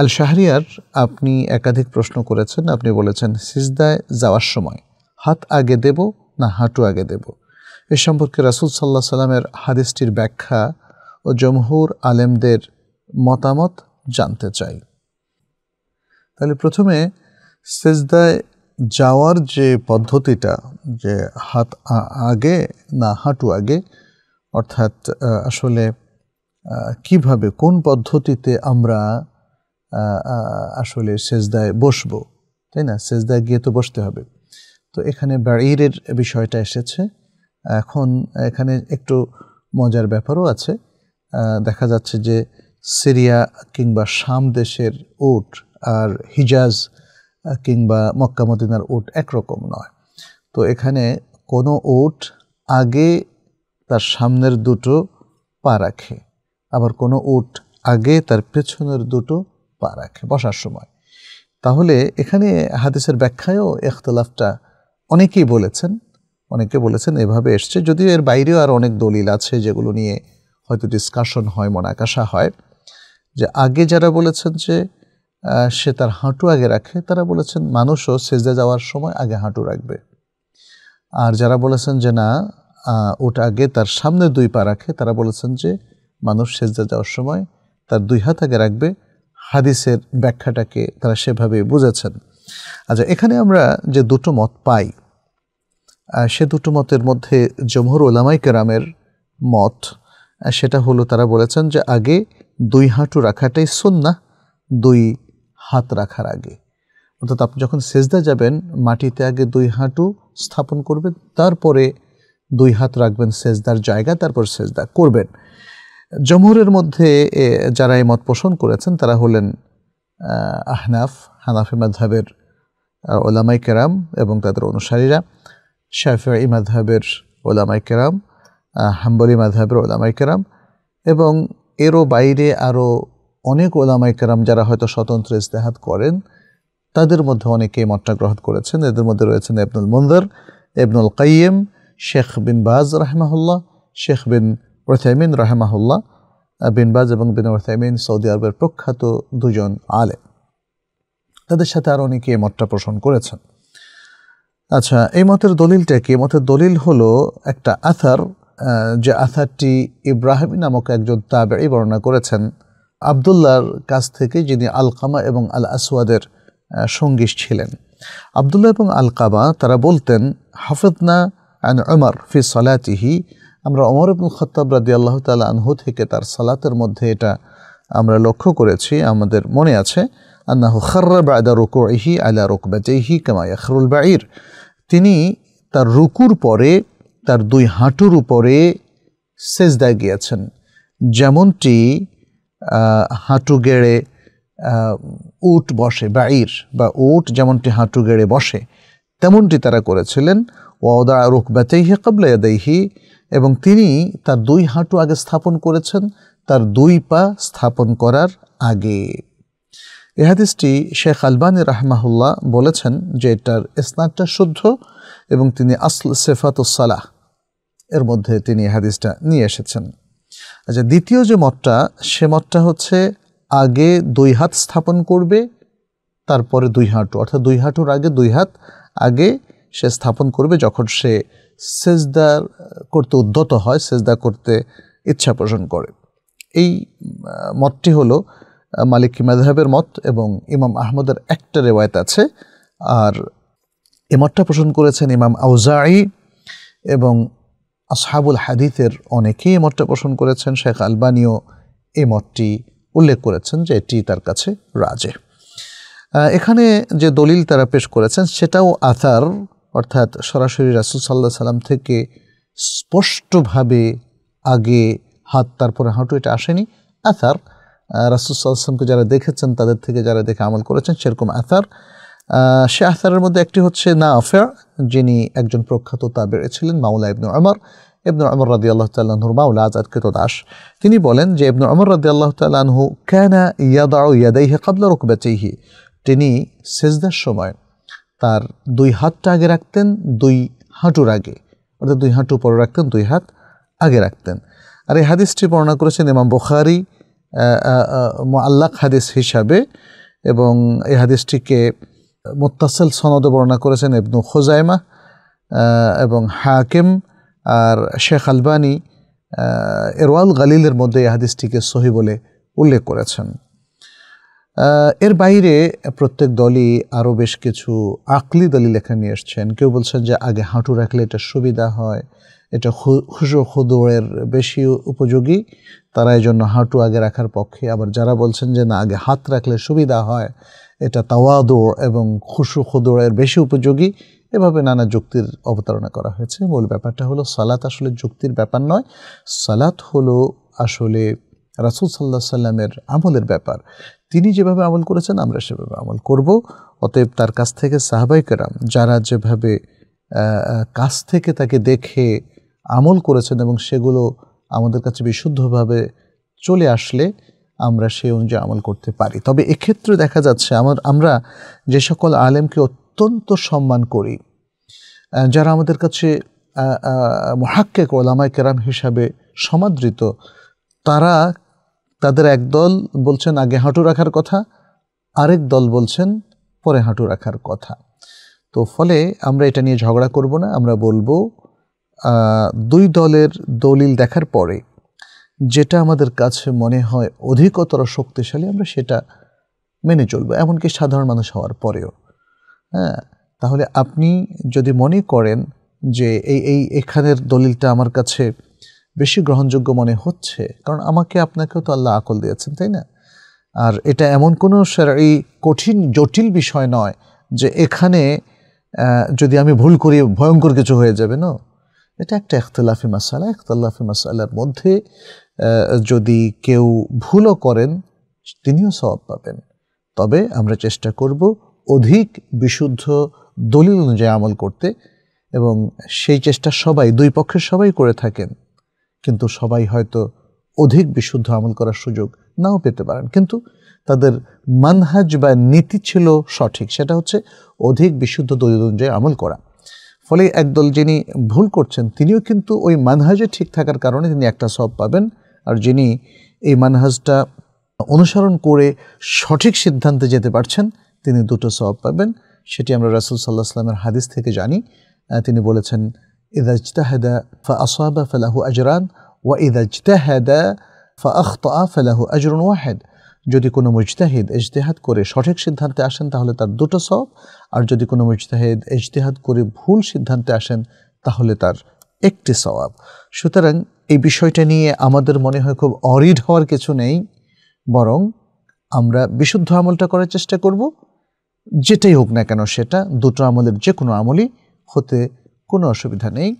আল শাহরিয়ার আপনি একাধিক প্রশ্ন করেছেন আপনি বলেছেন সিজদায় যাওয়ার সময় হাত আগে দেব না হাঁটু আগে দেব এ সম্পর্কে রাসুল সাল্লাহ সাল্লামের হাদিসটির ব্যাখ্যা ও জমহুর আলেমদের মতামত জানতে চাই তাহলে প্রথমে সেজদায় যাওয়ার যে পদ্ধতিটা যে হাত আগে না হাঁটু আগে অর্থাৎ আসলে কিভাবে কোন পদ্ধতিতে আমরা আসলে সেজদায় বসবো তাই না সেজদায় গিয়ে তো বসতে হবে তো এখানে বাড়ির বিষয়টা এসেছে এখন এখানে একটু মজার ব্যাপারও আছে দেখা যাচ্ছে যে সিরিয়া কিংবা শাম দেশের উট আর হিজাজ কিংবা মক্কা মদিনার একরকম নয় তো এখানে কোনো উট আগে তার সামনের দুটো পা রাখে আবার কোনো উট আগে তার পেছনের দুটো পা রাখে বসার সময় তাহলে এখানে হাদিসের ব্যাখ্যায়ও এখতলাফটা অনেকেই বলেছেন অনেকে বলেছেন এভাবে এসছে যদিও এর বাইরেও আর অনেক দলিল আছে যেগুলো নিয়ে হয়তো ডিসকাশন হয় মনাকাশা হয় যে আগে যারা বলেছেন যে সে তার হাঁটু আগে রাখে তারা বলেছেন মানুষও সেজে যাওয়ার সময় আগে হাঁটু রাখবে আর যারা বলেছেন যে না ওটা আগে তার সামনে দুই পা রাখে তারা বলেছেন যে মানুষ সেজদা যাওয়ার সময় তার দুই হাত আগে রাখবে হাদিসের ব্যাখ্যাটাকে তারা সেভাবে বুঝেছেন আচ্ছা এখানে আমরা যে দুটো মত পাই সে দুটো মতের মধ্যে জমহর ওলামাই কেরামের মত সেটা হলো তারা বলেছেন যে আগে দুই হাঁটু রাখাটাই না দুই হাত রাখার আগে অর্থাৎ আপনি যখন সেজদা যাবেন মাটিতে আগে দুই হাঁটু স্থাপন করবেন তারপরে দুই হাত রাখবেন সেজদার জায়গা তারপর সেজদা করবেন জমহুরের মধ্যে যারা এই মত পোষণ করেছেন তারা হলেন আহনাফ হানাফি মাধাবের ওলামাই কেরাম এবং তাদের অনুসারীরা শাফি মাধাবের ওলামাই কেরাম হাম্বলি মাধাবের ওলামাই কেরাম এবং এরও বাইরে আরও অনেক ওলামাই কেরাম যারা হয়তো স্বতন্ত্র ইস্তেহাত করেন তাদের মধ্যে অনেকে মতটা গ্রহণ করেছেন এদের মধ্যে রয়েছেন এবনুল মন্দার এবনুল কাইম শেখ বিন বাজ রাহমাহুল্লাহ শেখ বিন ওরথাইমিন রাহেমাহুল্লাহ বিনবাজ এবং বিন ওরথাইমিন সৌদি আরবের প্রখ্যাত দুজন আলে তাদের সাথে আর অনেকে এ মতটা পোষণ করেছেন আচ্ছা এই মতের দলিলটা কি মতের দলিল হলো একটা আথার যে আথারটি ইব্রাহিম নামক একজন তাবেই বর্ণনা করেছেন আবদুল্লার কাছ থেকে যিনি আলকামা এবং আল আসওয়াদের সঙ্গী ছিলেন আবদুল্লাহ এবং আলকাবা তারা বলতেন হাফেদনা অ্যান্ড ওমর ফি সলাতিহি আমরা অমর আব্দুল খত্তাব রাদি আল্লাহ তালা আনহু থেকে তার সালাতের মধ্যে এটা আমরা লক্ষ্য করেছি আমাদের মনে আছে আন্নাহু খর্রা বাদা রুকু ইহি আলা রুকবাতেহি কামায়া খরুল বাঈর তিনি তার রুকুর পরে তার দুই হাঁটুর উপরে সেজদায় গিয়েছেন যেমনটি হাঁটু গেড়ে উট বসে বাঈর বা উট যেমনটি হাঁটু গেড়ে বসে তেমনটি তারা করেছিলেন ওয়াদা রুকবাতেহি দেহি এবং তিনি তার দুই হাঁটু আগে স্থাপন করেছেন তার দুই পা স্থাপন করার আগে এহাদিসটি শেখ আলবানি রাহমাহুল্লাহ বলেছেন যে এটার স্নাতটা শুদ্ধ এবং তিনি আসল সেফাতুসালাহ এর মধ্যে তিনি এহাদিসটা নিয়ে এসেছেন আচ্ছা দ্বিতীয় যে মতটা সে মতটা হচ্ছে আগে দুই হাত স্থাপন করবে তারপরে দুই হাঁটু অর্থাৎ দুই হাঁটুর আগে দুই হাত আগে সে স্থাপন করবে যখন সে সেজদা করতে উদ্যত হয় সেজদা করতে ইচ্ছা পোষণ করে এই মতটি হলো মালিকি মাধাবের মত এবং ইমাম আহমদের একটা রেওয়ায়ত আছে আর এ মতটা পোষণ করেছেন ইমাম আউজাই এবং আসহাবুল হাদিফের অনেকেই এ মতটা পোষণ করেছেন শেখ আলবানিও এ মতটি উল্লেখ করেছেন যে এটি তার কাছে রাজে এখানে যে দলিল তারা পেশ করেছেন সেটাও আথার অর্থাৎ সরাসরি রাসুল সাল্লাহ সাল্লাম থেকে স্পষ্টভাবে আগে হাত তারপরে হাঁটু এটা আসেনি আথার রাসুল সাল্লামকে যারা দেখেছেন তাদের থেকে যারা দেখে আমল করেছেন সেরকম আথার সে আথারের মধ্যে একটি হচ্ছে না নাফের যিনি একজন প্রখ্যাত তা বেড়েছিলেন মাওলা ইবনু আমার ইবনু আমর রাদি আল্লাহ তাল্লাহর মাওলা আজাদকৃত দাস তিনি বলেন যে ইবনু আমর রাদি আল্লাহ তাল্লাহু ক্যানা ইয়াদা ইয়াদাইহে কাবলা রুকবেচেহি তিনি সেজদার সময় তার দুই হাতটা আগে রাখতেন দুই হাঁটুর আগে অর্থাৎ দুই হাঁটু পরে রাখতেন দুই হাত আগে রাখতেন আর এই হাদিসটি বর্ণনা করেছেন ইমাম বুখারি আল্লাহ হাদিস হিসাবে এবং এই হাদিসটিকে মোত্তাসেল সনদে বর্ণনা করেছেন ইবনু খোজাইমা এবং হাকিম আর শেখ আলবানি এরওয়াল গালিলের মধ্যে এই হাদিসটিকে সহি বলে উল্লেখ করেছেন এর বাইরে প্রত্যেক দলই আরও বেশ কিছু আকলি দলি লেখা নিয়ে এসছেন কেউ বলছেন যে আগে হাঁটু রাখলে এটা সুবিধা হয় এটা হুজো খুদোয়ের বেশি উপযোগী তারা এই জন্য হাঁটু আগে রাখার পক্ষে আবার যারা বলছেন যে না আগে হাত রাখলে সুবিধা হয় এটা তাওয়াদো এবং খুশু খুদোড়ের বেশি উপযোগী এভাবে নানা যুক্তির অবতারণা করা হয়েছে মূল ব্যাপারটা হলো সালাত আসলে যুক্তির ব্যাপার নয় সালাত হলো আসলে রাসুল সাল্লাহ সাল্লামের আমলের ব্যাপার তিনি যেভাবে আমল করেছেন আমরা সেভাবে আমল করব অতএব তার কাছ থেকে সাহাবাই কেরাম যারা যেভাবে কাছ থেকে তাকে দেখে আমল করেছেন এবং সেগুলো আমাদের কাছে বিশুদ্ধভাবে চলে আসলে আমরা সেই অনুযায়ী আমল করতে পারি তবে এক্ষেত্রে দেখা যাচ্ছে আমার আমরা যে সকল আলেমকে অত্যন্ত সম্মান করি যারা আমাদের কাছে মহাক্কে কলামায় কেরাম হিসাবে সমাদৃত তারা তাদের একদল বলছেন আগে হাঁটু রাখার কথা আরেক দল বলছেন পরে হাঁটু রাখার কথা তো ফলে আমরা এটা নিয়ে ঝগড়া করব না আমরা বলবো দুই দলের দলিল দেখার পরে যেটা আমাদের কাছে মনে হয় অধিকতর শক্তিশালী আমরা সেটা মেনে চলবো এমনকি সাধারণ মানুষ হওয়ার পরেও হ্যাঁ তাহলে আপনি যদি মনে করেন যে এই এই এখানের দলিলটা আমার কাছে বেশি গ্রহণযোগ্য মনে হচ্ছে কারণ আমাকে আপনাকেও তো আল্লাহ আকল দিয়েছেন তাই না আর এটা এমন কোনো এই কঠিন জটিল বিষয় নয় যে এখানে যদি আমি ভুল করি ভয়ঙ্কর কিছু হয়ে যাবে না এটা একটা এখতলাফি মাসালা এখতলাফি মাসালার মধ্যে যদি কেউ ভুলও করেন তিনিও সবাব পাবেন তবে আমরা চেষ্টা করব অধিক বিশুদ্ধ দলিল অনুযায়ী আমল করতে এবং সেই চেষ্টা সবাই দুই পক্ষের সবাই করে থাকেন কিন্তু সবাই হয়তো অধিক বিশুদ্ধ আমল করার সুযোগ নাও পেতে পারেন কিন্তু তাদের মানহাজ বা নীতি ছিল সঠিক সেটা হচ্ছে অধিক বিশুদ্ধ দলিল অনুযায়ী আমল করা ফলে একদল যিনি ভুল করছেন তিনিও কিন্তু ওই মানহাজে ঠিক থাকার কারণে তিনি একটা সব পাবেন আর যিনি এই মানহাজটা অনুসরণ করে সঠিক সিদ্ধান্তে যেতে পারছেন তিনি দুটো সব পাবেন সেটি আমরা রাসুল সাল্লাহ আসলামের হাদিস থেকে জানি তিনি বলেছেন إذا اجتهد فأصاب فله أجران وإذا اجتهد فأخطأ فله أجر واحد যদি কোনো মুজতাহিদ ইজতেহাদ করে সঠিক সিদ্ধান্তে আসেন তাহলে তার দুটো সব আর যদি কোনো মুজতাহিদ ইজতেহাদ করে ভুল সিদ্ধান্তে আসেন তাহলে তার একটি সওয়াব সুতরাং এই বিষয়টা নিয়ে আমাদের মনে হয় খুব অরিড হওয়ার কিছু নেই বরং আমরা বিশুদ্ধ আমলটা করার চেষ্টা করব যেটাই হোক না কেন সেটা দুটো আমলের যে কোনো আমলই হতে কোনো অসুবিধা নেই